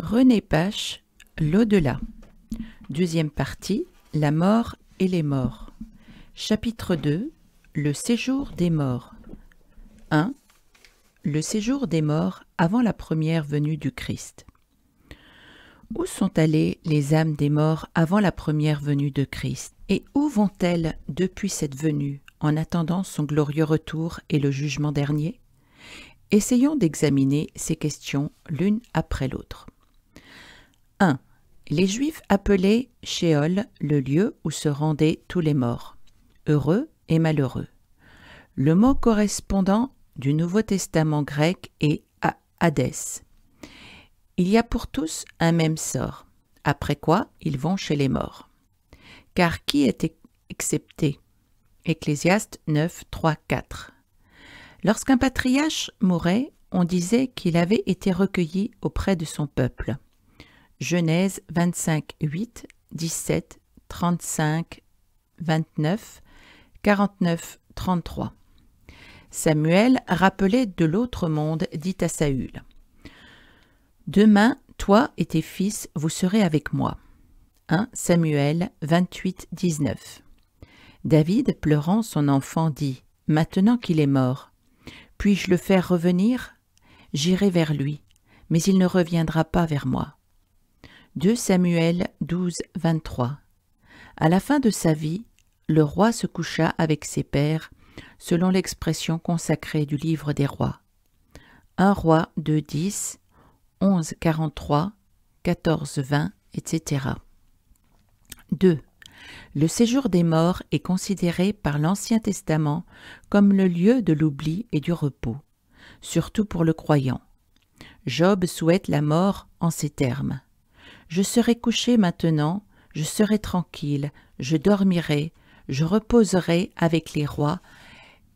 René Pache, L'au-delà. Deuxième partie, La mort et les morts. Chapitre 2, Le séjour des morts. 1. Le séjour des morts avant la première venue du Christ. Où sont allées les âmes des morts avant la première venue de Christ Et où vont-elles depuis cette venue en attendant son glorieux retour et le jugement dernier Essayons d'examiner ces questions l'une après l'autre. 1. Les Juifs appelaient Sheol le lieu où se rendaient tous les morts, heureux et malheureux. Le mot correspondant du Nouveau Testament grec est Hadès. Il y a pour tous un même sort, après quoi ils vont chez les morts. Car qui est excepté Ecclésiaste 9, 3, 4. Lorsqu'un patriarche mourait, on disait qu'il avait été recueilli auprès de son peuple. Genèse 25, 8, 17, 35, 29, 49, 33. Samuel, rappelé de l'autre monde, dit à Saül Demain, toi et tes fils, vous serez avec moi. 1 Samuel 28, 19. David, pleurant son enfant, dit Maintenant qu'il est mort, puis-je le faire revenir J'irai vers lui, mais il ne reviendra pas vers moi. 2 Samuel 12, 23. À la fin de sa vie, le roi se coucha avec ses pères, selon l'expression consacrée du livre des rois. 1 roi 2, 10, 11, 43, 14, 20, etc. 2. Le séjour des morts est considéré par l'Ancien Testament comme le lieu de l'oubli et du repos, surtout pour le croyant. Job souhaite la mort en ces termes. Je serai couché maintenant, je serai tranquille, je dormirai, je reposerai avec les rois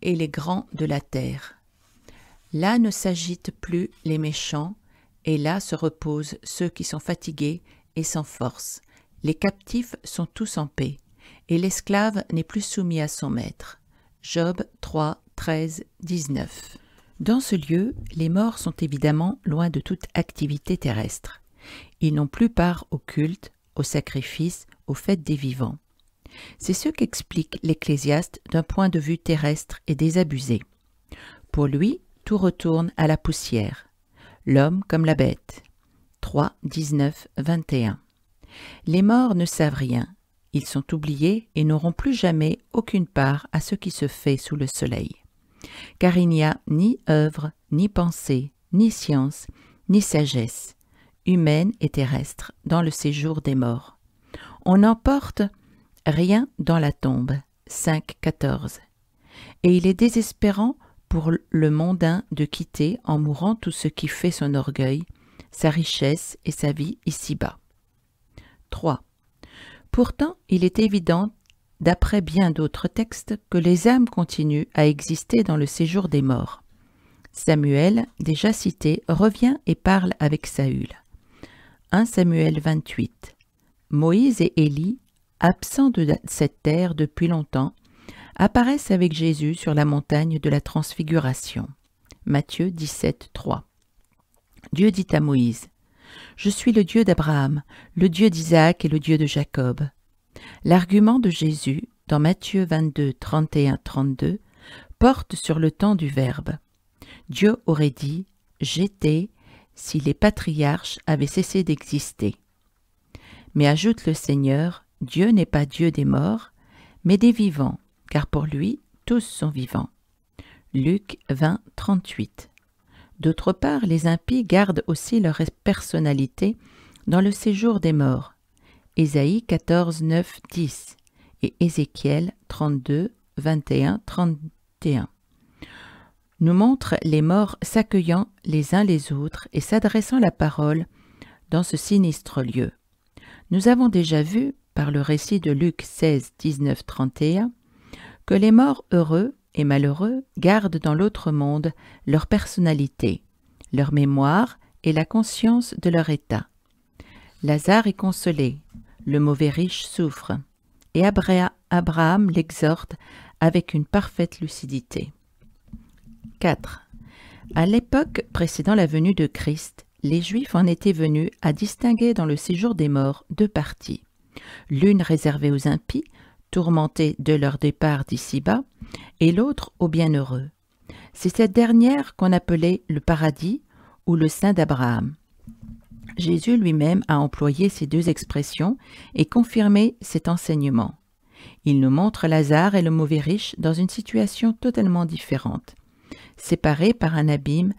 et les grands de la terre. Là ne s'agitent plus les méchants, et là se reposent ceux qui sont fatigués et sans force. Les captifs sont tous en paix, et l'esclave n'est plus soumis à son maître. Job 3, 13, 19. Dans ce lieu, les morts sont évidemment loin de toute activité terrestre. Ils n'ont plus part au culte, au sacrifice, aux fêtes des vivants. C'est ce qu'explique l'Ecclésiaste d'un point de vue terrestre et désabusé. Pour lui, tout retourne à la poussière, l'homme comme la bête. 3, 19, 21. Les morts ne savent rien, ils sont oubliés et n'auront plus jamais aucune part à ce qui se fait sous le soleil. Car il n'y a ni œuvre, ni pensée, ni science, ni sagesse, humaine et terrestre, dans le séjour des morts. On n'emporte rien dans la tombe. 14 Et il est désespérant pour le mondain de quitter en mourant tout ce qui fait son orgueil, sa richesse et sa vie ici-bas. 3. Pourtant, il est évident, d'après bien d'autres textes, que les âmes continuent à exister dans le séjour des morts. Samuel, déjà cité, revient et parle avec Saül. 1 Samuel 28. Moïse et Élie, absents de cette terre depuis longtemps, apparaissent avec Jésus sur la montagne de la transfiguration. Matthieu 17, 3. Dieu dit à Moïse Je suis le Dieu d'Abraham, le Dieu d'Isaac et le Dieu de Jacob. L'argument de Jésus, dans Matthieu 22, 31, 32, porte sur le temps du Verbe. Dieu aurait dit J'étais, si les patriarches avaient cessé d'exister. Mais ajoute le Seigneur, Dieu n'est pas Dieu des morts, mais des vivants, car pour lui tous sont vivants. Luc 20, 38. D'autre part, les impies gardent aussi leur personnalité dans le séjour des morts. Ésaïe 14, 9, 10 et Ézéchiel 32, 21, 31 nous montre les morts s'accueillant les uns les autres et s'adressant la parole dans ce sinistre lieu. Nous avons déjà vu, par le récit de Luc 16, 19, 31, que les morts heureux et malheureux gardent dans l'autre monde leur personnalité, leur mémoire et la conscience de leur état. Lazare est consolé, le mauvais riche souffre, et Abraham l'exhorte avec une parfaite lucidité. 4. À l'époque précédant la venue de Christ, les Juifs en étaient venus à distinguer dans le séjour des morts deux parties, l'une réservée aux impies, tourmentés de leur départ d'ici-bas, et l'autre aux bienheureux. C'est cette dernière qu'on appelait le paradis ou le sein d'Abraham. Jésus lui-même a employé ces deux expressions et confirmé cet enseignement. Il nous montre Lazare et le mauvais riche dans une situation totalement différente séparés par un abîme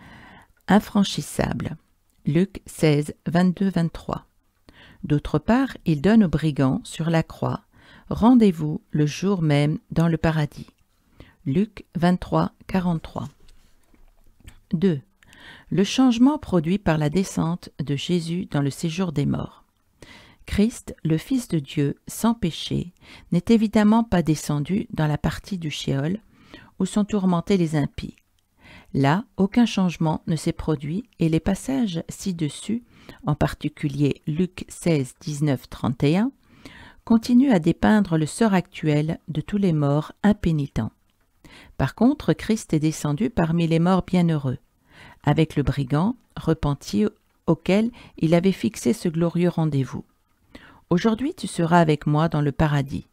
infranchissable. Luc 16, 22, 23. D'autre part, il donne aux brigands sur la croix rendez-vous le jour même dans le paradis. Luc 23, 43. 2. Le changement produit par la descente de Jésus dans le séjour des morts. Christ, le Fils de Dieu, sans péché, n'est évidemment pas descendu dans la partie du Shéol où sont tourmentés les impies. Là, aucun changement ne s'est produit et les passages ci-dessus, en particulier Luc 16, 19, 31, continuent à dépeindre le sort actuel de tous les morts impénitents. Par contre, Christ est descendu parmi les morts bienheureux, avec le brigand repenti auquel il avait fixé ce glorieux rendez-vous. Aujourd'hui tu seras avec moi dans le paradis.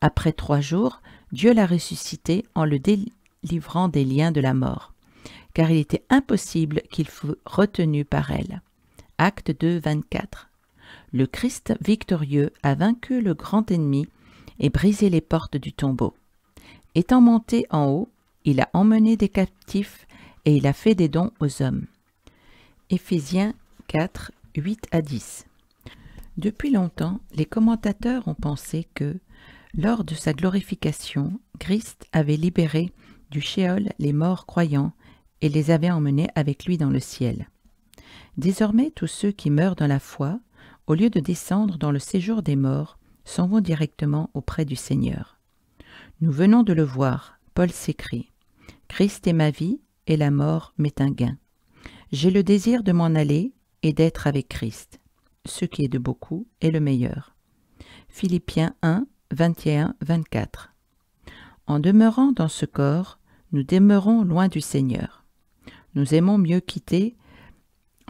Après trois jours, Dieu l'a ressuscité en le délivrant des liens de la mort car il était impossible qu'il fût retenu par elle. Acte 2, 24. Le Christ victorieux a vaincu le grand ennemi et brisé les portes du tombeau. Étant monté en haut, il a emmené des captifs et il a fait des dons aux hommes. Éphésiens 4, 8 à 10. Depuis longtemps, les commentateurs ont pensé que, lors de sa glorification, Christ avait libéré du shéol les morts croyants et les avait emmenés avec lui dans le ciel. Désormais tous ceux qui meurent dans la foi, au lieu de descendre dans le séjour des morts, s'en vont directement auprès du Seigneur. Nous venons de le voir, Paul s'écrit, « Christ est ma vie et la mort m'est un gain. J'ai le désir de m'en aller et d'être avec Christ. Ce qui est de beaucoup est le meilleur. Philippiens 1, 21, 24. En demeurant dans ce corps, nous demeurons loin du Seigneur nous aimons mieux quitter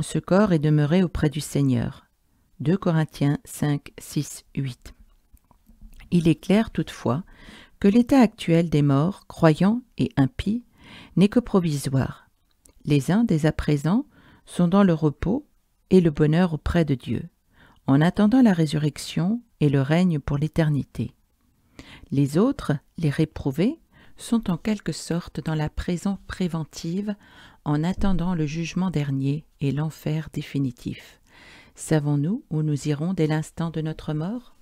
ce corps et demeurer auprès du Seigneur. 2 Corinthiens 5, 6, 8. Il est clair toutefois que l'état actuel des morts, croyants et impies, n'est que provisoire. Les uns dès à présent sont dans le repos et le bonheur auprès de Dieu, en attendant la résurrection et le règne pour l'éternité. Les autres, les réprouvés, sont en quelque sorte dans la prison préventive en attendant le jugement dernier et l'enfer définitif. Savons-nous où nous irons dès l'instant de notre mort